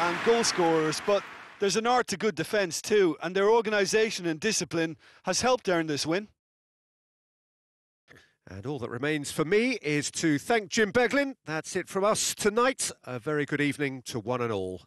and goal scorers, but there's an art to good defence too, and their organisation and discipline has helped earn this win. And all that remains for me is to thank Jim Beglin. That's it from us tonight. A very good evening to one and all.